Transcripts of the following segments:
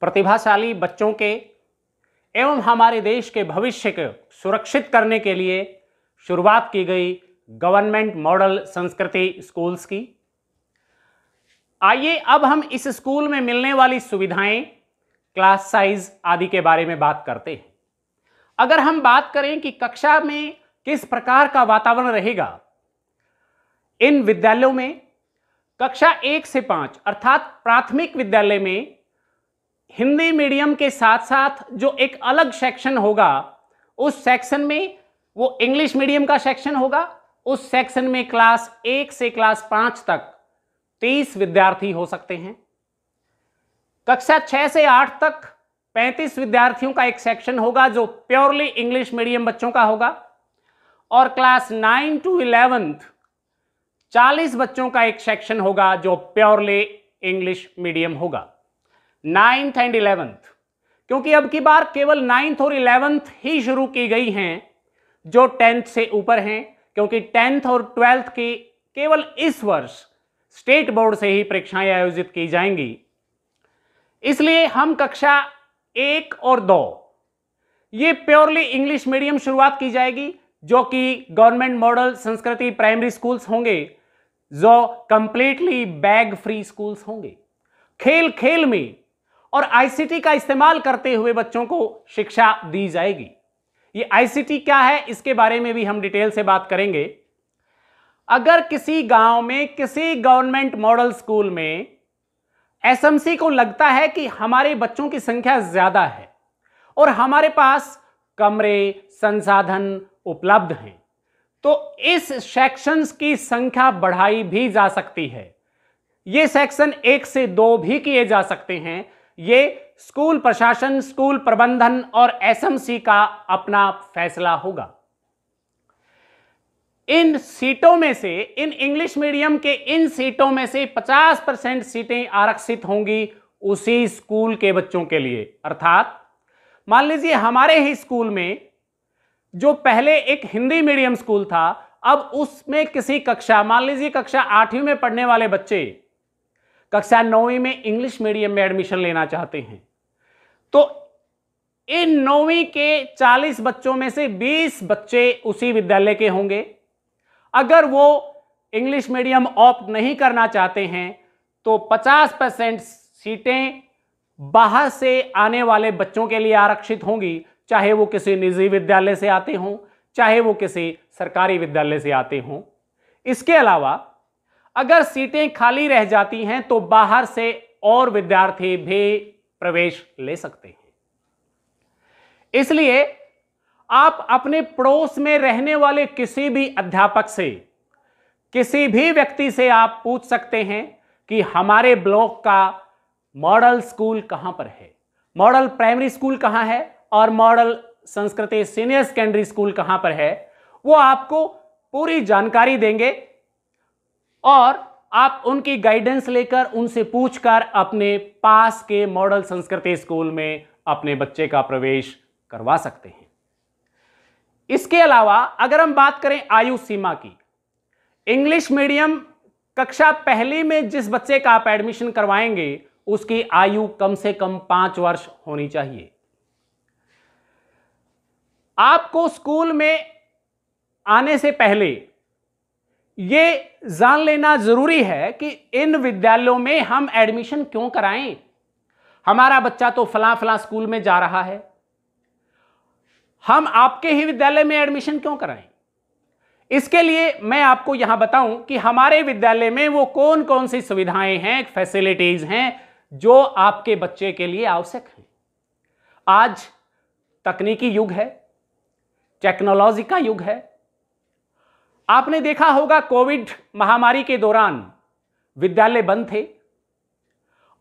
प्रतिभाशाली बच्चों के एवं हमारे देश के भविष्य को सुरक्षित करने के लिए शुरुआत की गई गवर्नमेंट मॉडल संस्कृति स्कूल्स की आइए अब हम इस स्कूल में मिलने वाली सुविधाएं क्लास साइज आदि के बारे में बात करते हैं अगर हम बात करें कि कक्षा में किस प्रकार का वातावरण रहेगा इन विद्यालयों में कक्षा एक से पाँच अर्थात प्राथमिक विद्यालय में हिंदी मीडियम के साथ साथ जो एक अलग सेक्शन होगा उस सेक्शन में वो इंग्लिश मीडियम का सेक्शन होगा उस सेक्शन में क्लास एक से क्लास पांच तक तेईस विद्यार्थी हो सकते हैं कक्षा छह से आठ तक पैंतीस विद्यार्थियों का एक सेक्शन होगा जो प्योरली इंग्लिश मीडियम बच्चों का होगा और क्लास नाइन टू इलेवेंथ चालीस बच्चों का एक सेक्शन होगा जो प्योरली इंग्लिश मीडियम होगा नाइन्थ एंड इलेवेंथ क्योंकि अब की बार केवल नाइन्थ और इलेवेंथ ही शुरू की गई हैं जो टेंथ से ऊपर हैं क्योंकि टेंथ और ट्वेल्थ की केवल इस वर्ष स्टेट बोर्ड से ही परीक्षाएं आयोजित की जाएंगी इसलिए हम कक्षा एक और दो ये प्योरली इंग्लिश मीडियम शुरुआत की जाएगी जो कि government model Sanskriti primary schools होंगे जो कंप्लीटली बैग फ्री स्कूल्स होंगे खेल खेल में और आईसीटी का इस्तेमाल करते हुए बच्चों को शिक्षा दी जाएगी ये आईसीटी क्या है इसके बारे में भी हम डिटेल से बात करेंगे अगर किसी गांव में किसी गवर्नमेंट मॉडल स्कूल में एसएमसी को लगता है कि हमारे बच्चों की संख्या ज़्यादा है और हमारे पास कमरे संसाधन उपलब्ध हैं तो इस सेक्शंस की संख्या बढ़ाई भी जा सकती है ये सेक्शन एक से दो भी किए जा सकते हैं ये स्कूल प्रशासन स्कूल प्रबंधन और एसएमसी का अपना फैसला होगा इन सीटों में से इन इंग्लिश मीडियम के इन सीटों में से 50 परसेंट सीटें आरक्षित होंगी उसी स्कूल के बच्चों के लिए अर्थात मान लीजिए हमारे ही स्कूल में जो पहले एक हिंदी मीडियम स्कूल था अब उसमें किसी कक्षा मान लीजिए कक्षा आठवीं में पढ़ने वाले बच्चे कक्षा नौवीं में इंग्लिश मीडियम में एडमिशन लेना चाहते हैं तो इन नौवीं के 40 बच्चों में से 20 बच्चे उसी विद्यालय के होंगे अगर वो इंग्लिश मीडियम ऑप्ट नहीं करना चाहते हैं तो 50 परसेंट सीटें बाहर से आने वाले बच्चों के लिए आरक्षित होंगी चाहे वो किसी निजी विद्यालय से आते हों चाहे वो किसी सरकारी विद्यालय से आते हों इसके अलावा अगर सीटें खाली रह जाती हैं तो बाहर से और विद्यार्थी भी प्रवेश ले सकते हैं इसलिए आप अपने पड़ोस में रहने वाले किसी भी अध्यापक से किसी भी व्यक्ति से आप पूछ सकते हैं कि हमारे ब्लॉक का मॉडल स्कूल कहां पर है मॉडल प्राइमरी स्कूल कहां है और मॉडल संस्कृति सीनियर सेकेंडरी स्कूल कहां पर है वो आपको पूरी जानकारी देंगे और आप उनकी गाइडेंस लेकर उनसे पूछकर अपने पास के मॉडल संस्कृति स्कूल में अपने बच्चे का प्रवेश करवा सकते हैं इसके अलावा अगर हम बात करें आयु सीमा की इंग्लिश मीडियम कक्षा पहली में जिस बच्चे का आप एडमिशन करवाएंगे उसकी आयु कम से कम पांच वर्ष होनी चाहिए आपको स्कूल में आने से पहले ये जान लेना जरूरी है कि इन विद्यालयों में हम एडमिशन क्यों कराएं हमारा बच्चा तो फला फला स्कूल में जा रहा है हम आपके ही विद्यालय में एडमिशन क्यों कराएं इसके लिए मैं आपको यहां बताऊं कि हमारे विद्यालय में वो कौन कौन सी सुविधाएं हैं फैसिलिटीज हैं जो आपके बच्चे के लिए आवश्यक हैं आज तकनीकी युग है टेक्नोलॉजी का युग है आपने देखा होगा कोविड महामारी के दौरान विद्यालय बंद थे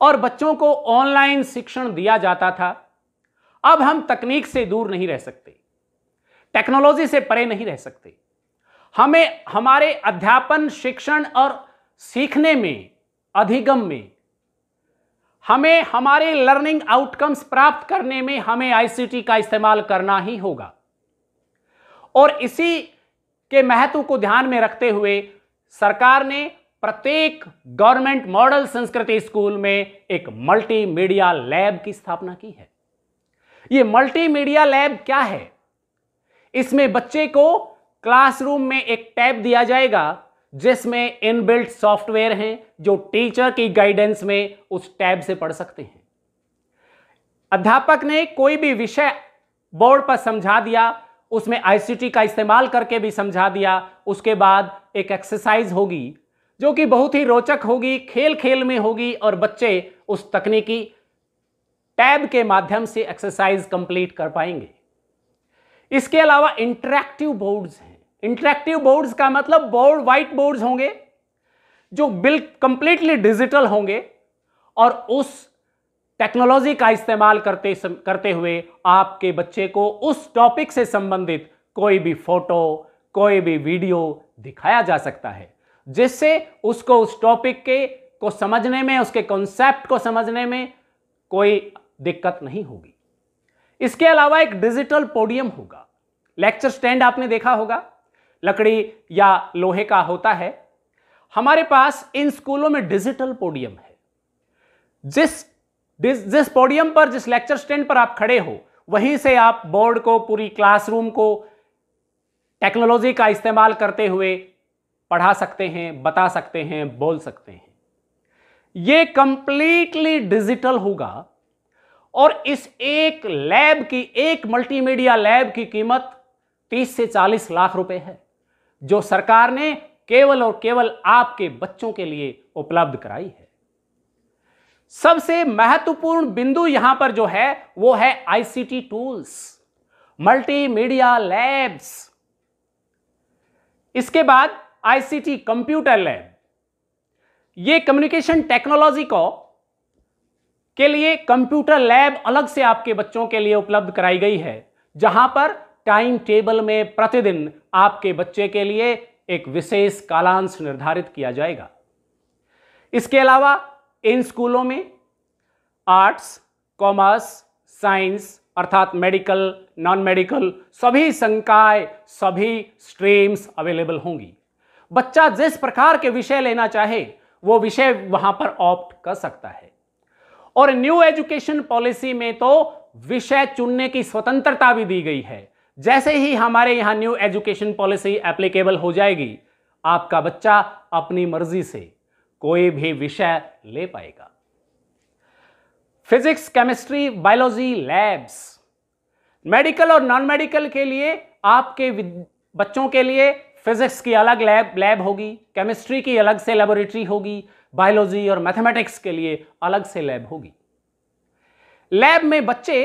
और बच्चों को ऑनलाइन शिक्षण दिया जाता था अब हम तकनीक से दूर नहीं रह सकते टेक्नोलॉजी से परे नहीं रह सकते हमें हमारे अध्यापन शिक्षण और सीखने में अधिगम में हमें हमारे लर्निंग आउटकम्स प्राप्त करने में हमें आईसीटी का इस्तेमाल करना ही होगा और इसी के महत्व को ध्यान में रखते हुए सरकार ने प्रत्येक गवर्नमेंट मॉडल संस्कृति स्कूल में एक मल्टीमीडिया लैब की स्थापना की है यह मल्टीमीडिया लैब क्या है इसमें बच्चे को क्लासरूम में एक टैब दिया जाएगा जिसमें इनबिल्ट सॉफ्टवेयर हैं जो टीचर की गाइडेंस में उस टैब से पढ़ सकते हैं अध्यापक ने कोई भी विषय बोर्ड पर समझा दिया उसमें आईसीटी का इस्तेमाल करके भी समझा दिया उसके बाद एक एक्सरसाइज होगी जो कि बहुत ही रोचक होगी खेल खेल में होगी और बच्चे उस तकनीकी टैब के माध्यम से एक्सरसाइज कंप्लीट कर पाएंगे इसके अलावा इंटरेक्टिव बोर्ड्स हैं इंटरेक्टिव बोर्ड्स का मतलब बोर्ड व्हाइट बोर्ड्स होंगे जो बिल कंप्लीटली डिजिटल होंगे और उस टेक्नोलॉजी का इस्तेमाल करते सम, करते हुए आपके बच्चे को उस टॉपिक से संबंधित कोई भी फोटो कोई भी वीडियो दिखाया जा सकता है जिससे उसको उस टॉपिक के को समझने में उसके कॉन्सेप्ट को समझने में कोई दिक्कत नहीं होगी इसके अलावा एक डिजिटल पोडियम होगा लेक्चर स्टैंड आपने देखा होगा लकड़ी या लोहे का होता है हमारे पास इन स्कूलों में डिजिटल पोडियम है जिस जिस पोडियम पर जिस लेक्चर स्टैंड पर आप खड़े हो वहीं से आप बोर्ड को पूरी क्लासरूम को टेक्नोलॉजी का इस्तेमाल करते हुए पढ़ा सकते हैं बता सकते हैं बोल सकते हैं ये कंप्लीटली डिजिटल होगा और इस एक लैब की एक मल्टीमीडिया लैब की कीमत 30 से 40 लाख रुपए है जो सरकार ने केवल और केवल आपके बच्चों के लिए उपलब्ध कराई है सबसे महत्वपूर्ण बिंदु यहां पर जो है वो है आईसीटी टूल्स मल्टीमीडिया लैब्स इसके बाद आईसीटी कंप्यूटर लैब ये कम्युनिकेशन टेक्नोलॉजी को के लिए कंप्यूटर लैब अलग से आपके बच्चों के लिए उपलब्ध कराई गई है जहां पर टाइम टेबल में प्रतिदिन आपके बच्चे के लिए एक विशेष कालांश निर्धारित किया जाएगा इसके अलावा इन स्कूलों में आर्ट्स कॉमर्स साइंस अर्थात मेडिकल नॉन मेडिकल सभी संकाय सभी स्ट्रीम्स अवेलेबल होंगी बच्चा जिस प्रकार के विषय लेना चाहे वो विषय वहां पर ऑप्ट कर सकता है और न्यू एजुकेशन पॉलिसी में तो विषय चुनने की स्वतंत्रता भी दी गई है जैसे ही हमारे यहां न्यू एजुकेशन पॉलिसी एप्लीकेबल हो जाएगी आपका बच्चा अपनी मर्जी से कोई भी विषय ले पाएगा physics chemistry biology labs medical और नॉन मेडिकल के लिए आपके बच्चों के लिए फिजिक्स की अलग लैब लैब होगी केमिस्ट्री की अलग से लेबोरेटरी होगी बायोलॉजी और मैथमेटिक्स के लिए अलग से लैब होगी लैब में बच्चे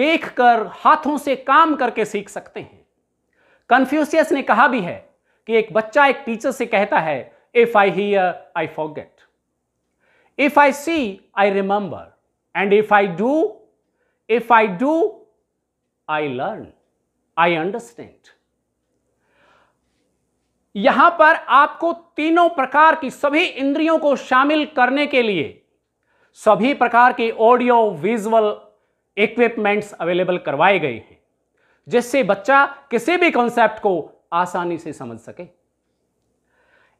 देखकर हाथों से काम करके सीख सकते हैं कन्फ्यूसियस ने कहा भी है कि एक बच्चा एक टीचर से कहता है If I hear, I forget. If I see, I remember. And if I do, if I do, I learn. I understand. यहां पर आपको तीनों प्रकार की सभी इंद्रियों को शामिल करने के लिए सभी प्रकार के ऑडियो विजुअल इक्विपमेंट्स अवेलेबल करवाए गए हैं जिससे बच्चा किसी भी कॉन्सेप्ट को आसानी से समझ सके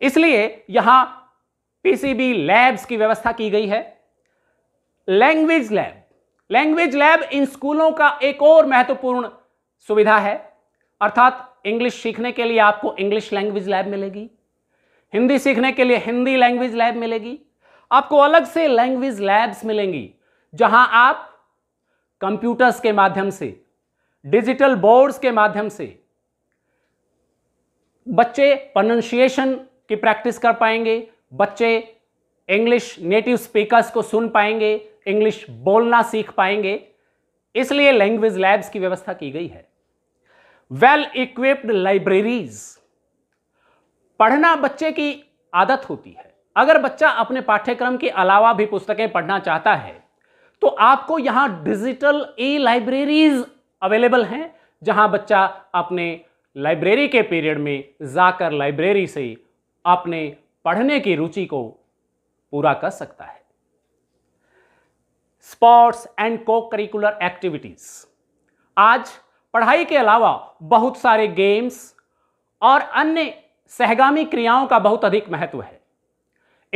इसलिए यहां पीसीबी लैब्स की व्यवस्था की गई है लैंग्वेज लैब लैंग्वेज लैब इन स्कूलों का एक और महत्वपूर्ण सुविधा है अर्थात इंग्लिश सीखने के लिए आपको इंग्लिश लैंग्वेज लैब मिलेगी हिंदी सीखने के लिए हिंदी लैंग्वेज लैब मिलेगी आपको अलग से लैंग्वेज लैब्स मिलेंगी जहां आप कंप्यूटर्स के माध्यम से डिजिटल बोर्ड्स के माध्यम से बच्चे प्रोनाउंसिएशन की प्रैक्टिस कर पाएंगे बच्चे इंग्लिश नेटिव स्पीकर्स को सुन पाएंगे इंग्लिश बोलना सीख पाएंगे इसलिए लैंग्वेज लैब्स की व्यवस्था की गई है वेल इक्विप्ड लाइब्रेरीज पढ़ना बच्चे की आदत होती है अगर बच्चा अपने पाठ्यक्रम के अलावा भी पुस्तकें पढ़ना चाहता है तो आपको यहां डिजिटल ई लाइब्रेरीज अवेलेबल हैं जहां बच्चा अपने लाइब्रेरी के पीरियड में जाकर लाइब्रेरी से अपने पढ़ने की रुचि को पूरा कर सकता है sports and cocurricular activities आज पढ़ाई के अलावा बहुत सारे गेम्स और अन्य सहगामी क्रियाओं का बहुत अधिक महत्व है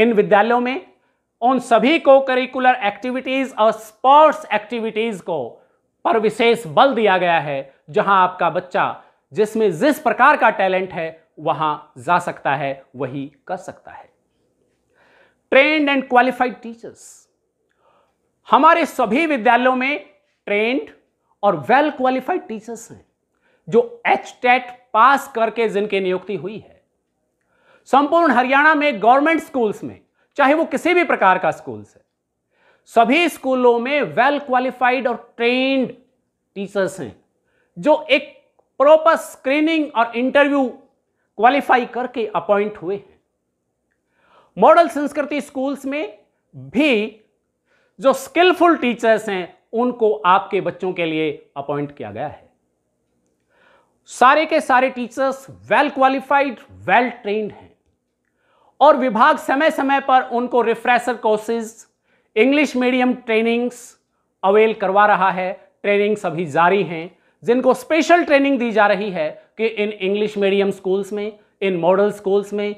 इन विद्यालयों में उन सभी को करिकुलर एक्टिविटीज और स्पोर्ट्स एक्टिविटीज को पर विशेष बल दिया गया है जहां आपका बच्चा जिसमें जिस प्रकार का टैलेंट है वहां जा सकता है वही कर सकता है ट्रेंड एंड क्वालिफाइड टीचर्स हमारे सभी विद्यालयों में ट्रेंड और वेल क्वालिफाइड टीचर्स हैं जो एच टेट पास करके जिनकी नियुक्ति हुई है संपूर्ण हरियाणा में गवर्नमेंट स्कूल्स में चाहे वो किसी भी प्रकार का स्कूल्स है सभी स्कूलों में वेल क्वालिफाइड और ट्रेंड टीचर्स हैं जो एक प्रॉपर स्क्रीनिंग और इंटरव्यू क्वालिफाई करके अपॉइंट हुए हैं मॉडल संस्कृति स्कूल्स में भी जो स्किलफुल टीचर्स हैं उनको आपके बच्चों के लिए अपॉइंट किया गया है सारे के सारे teachers well qualified well trained हैं और विभाग समय समय पर उनको refresher courses English medium trainings avail करवा रहा है ट्रेनिंग्स अभी जारी हैं जिनको स्पेशल ट्रेनिंग दी जा रही है कि इन इंग्लिश मीडियम स्कूल्स में इन मॉडल स्कूल्स में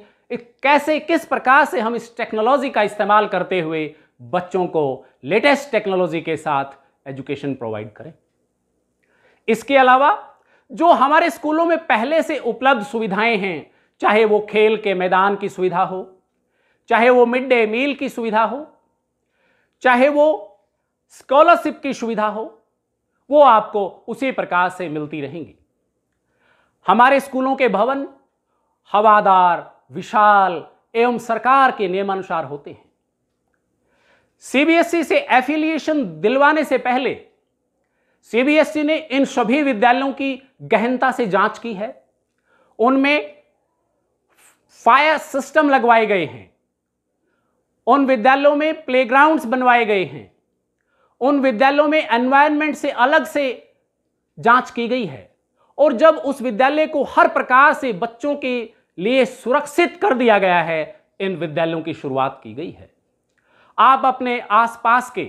कैसे किस प्रकार से हम इस टेक्नोलॉजी का इस्तेमाल करते हुए बच्चों को लेटेस्ट टेक्नोलॉजी के साथ एजुकेशन प्रोवाइड करें इसके अलावा जो हमारे स्कूलों में पहले से उपलब्ध सुविधाएं हैं चाहे वो खेल के मैदान की सुविधा हो चाहे वो मिड डे मील की सुविधा हो चाहे वो स्कॉलरशिप की सुविधा हो वो आपको उसी प्रकार से मिलती रहेंगी हमारे स्कूलों के भवन हवादार विशाल एवं सरकार के नियमानुसार होते हैं सीबीएसई से एफिलिएशन दिलवाने से पहले सीबीएसई ने इन सभी विद्यालयों की गहनता से जांच की है उनमें फायर सिस्टम लगवाए गए हैं उन विद्यालयों में प्लेग्राउंड्स बनवाए गए हैं उन विद्यालयों में एनवायरमेंट से अलग से जांच की गई है और जब उस विद्यालय को हर प्रकार से बच्चों के लिए सुरक्षित कर दिया गया है इन विद्यालयों की शुरुआत की गई है आप अपने आसपास के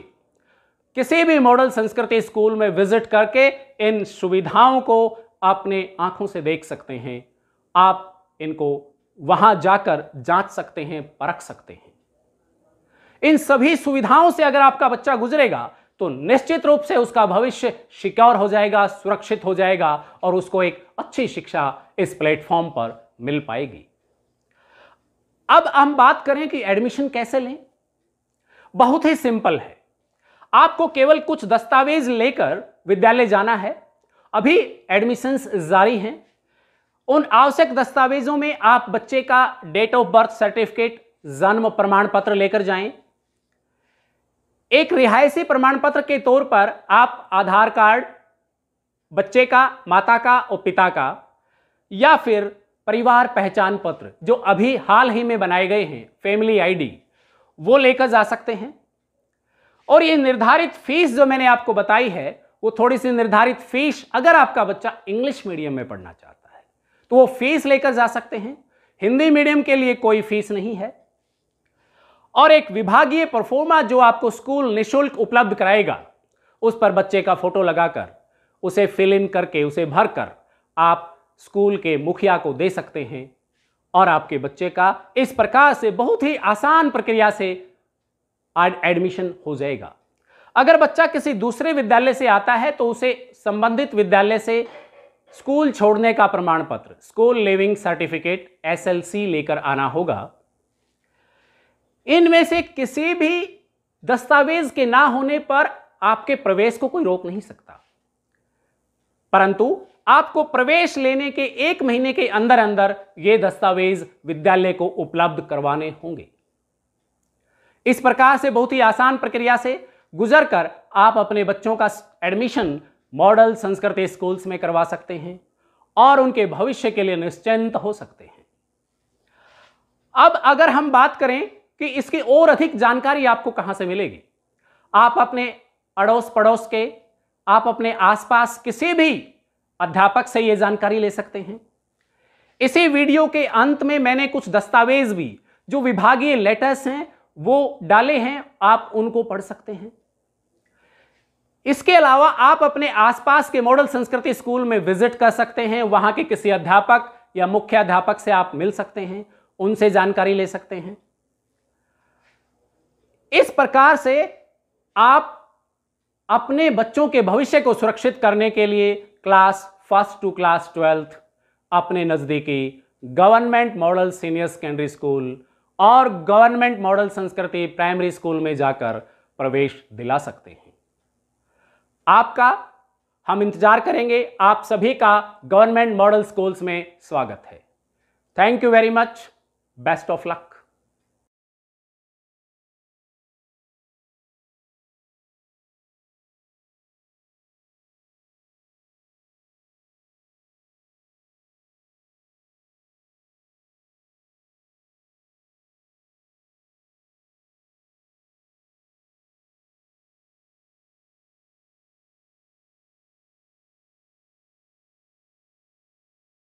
किसी भी मॉडल संस्कृति स्कूल में विजिट करके इन सुविधाओं को अपने आंखों से देख सकते हैं आप इनको वहां जाकर जांच सकते हैं परख सकते हैं इन सभी सुविधाओं से अगर आपका बच्चा गुजरेगा तो निश्चित रूप से उसका भविष्य सिक्योर हो जाएगा सुरक्षित हो जाएगा और उसको एक अच्छी शिक्षा इस प्लेटफॉर्म पर मिल पाएगी अब हम बात करें कि एडमिशन कैसे लें बहुत ही सिंपल है आपको केवल कुछ दस्तावेज लेकर विद्यालय जाना है अभी एडमिशंस जारी हैं उन आवश्यक दस्तावेजों में आप बच्चे का डेट ऑफ बर्थ सर्टिफिकेट जन्म प्रमाण पत्र लेकर जाएं एक रिहायशी प्रमाण पत्र के तौर पर आप आधार कार्ड बच्चे का माता का और पिता का या फिर परिवार पहचान पत्र जो अभी हाल ही में बनाए गए हैं फैमिली आईडी वो लेकर जा सकते हैं और ये निर्धारित फीस जो मैंने आपको बताई है वो थोड़ी सी निर्धारित फीस अगर आपका बच्चा इंग्लिश मीडियम में पढ़ना चाहता है तो वो फीस लेकर जा सकते हैं हिंदी मीडियम के लिए कोई फीस नहीं है और एक विभागीय परफॉर्मा जो आपको स्कूल निशुल्क उपलब्ध कराएगा उस पर बच्चे का फोटो लगाकर उसे फिल इन करके उसे भरकर आप स्कूल के मुखिया को दे सकते हैं और आपके बच्चे का इस प्रकार से बहुत ही आसान प्रक्रिया से एडमिशन हो जाएगा अगर बच्चा किसी दूसरे विद्यालय से आता है तो उसे संबंधित विद्यालय से स्कूल छोड़ने का प्रमाण पत्र स्कूल लिविंग सर्टिफिकेट एसएलसी लेकर आना होगा इनमें से किसी भी दस्तावेज के ना होने पर आपके प्रवेश को कोई रोक नहीं सकता परंतु आपको प्रवेश लेने के एक महीने के अंदर अंदर ये दस्तावेज विद्यालय को उपलब्ध करवाने होंगे इस प्रकार से बहुत ही आसान प्रक्रिया से गुजर कर आप अपने बच्चों का एडमिशन मॉडल संस्कृत स्कूल्स में करवा सकते हैं और उनके भविष्य के लिए निश्चिंत हो सकते हैं अब अगर हम बात करें कि इसकी और अधिक जानकारी आपको कहां से मिलेगी आप अपने अड़ोस पड़ोस के आप अपने आसपास किसी भी अध्यापक से ये जानकारी ले सकते हैं इसी वीडियो के अंत में मैंने कुछ दस्तावेज भी जो विभागीय लेटर्स हैं वो डाले हैं आप उनको पढ़ सकते हैं इसके अलावा आप अपने आसपास के मॉडल संस्कृति स्कूल में विजिट कर सकते हैं वहां के किसी अध्यापक या मुख्य अध्यापक से आप मिल सकते हैं उनसे जानकारी ले सकते हैं इस प्रकार से आप अपने बच्चों के भविष्य को सुरक्षित करने के लिए class first to class twelfth अपने नज़दीकी government model senior secondary school और government model Sanskriti primary school में जाकर प्रवेश दिला सकते हैं आपका हम इंतजार करेंगे आप सभी का गवर्नमेंट मॉडल स्कूल्स में स्वागत है thank you very much best of luck